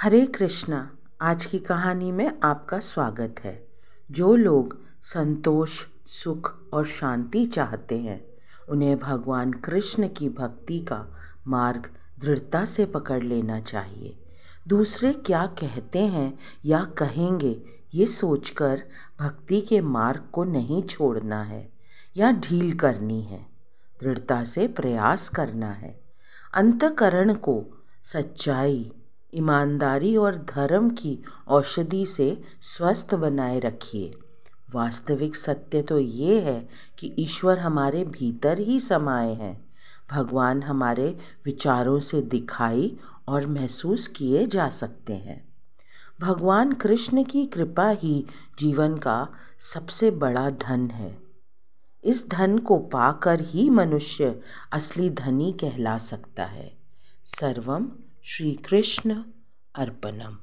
हरे कृष्णा आज की कहानी में आपका स्वागत है जो लोग संतोष सुख और शांति चाहते हैं उन्हें भगवान कृष्ण की भक्ति का मार्ग दृढ़ता से पकड़ लेना चाहिए दूसरे क्या कहते हैं या कहेंगे ये सोचकर भक्ति के मार्ग को नहीं छोड़ना है या ढील करनी है दृढ़ता से प्रयास करना है अंतकरण को सच्चाई ईमानदारी और धर्म की औषधि से स्वस्थ बनाए रखिए वास्तविक सत्य तो ये है कि ईश्वर हमारे भीतर ही समाये हैं भगवान हमारे विचारों से दिखाई और महसूस किए जा सकते हैं भगवान कृष्ण की कृपा ही जीवन का सबसे बड़ा धन है इस धन को पाकर ही मनुष्य असली धनी कहला सकता है सर्वम श्री कृष्ण अर्पणम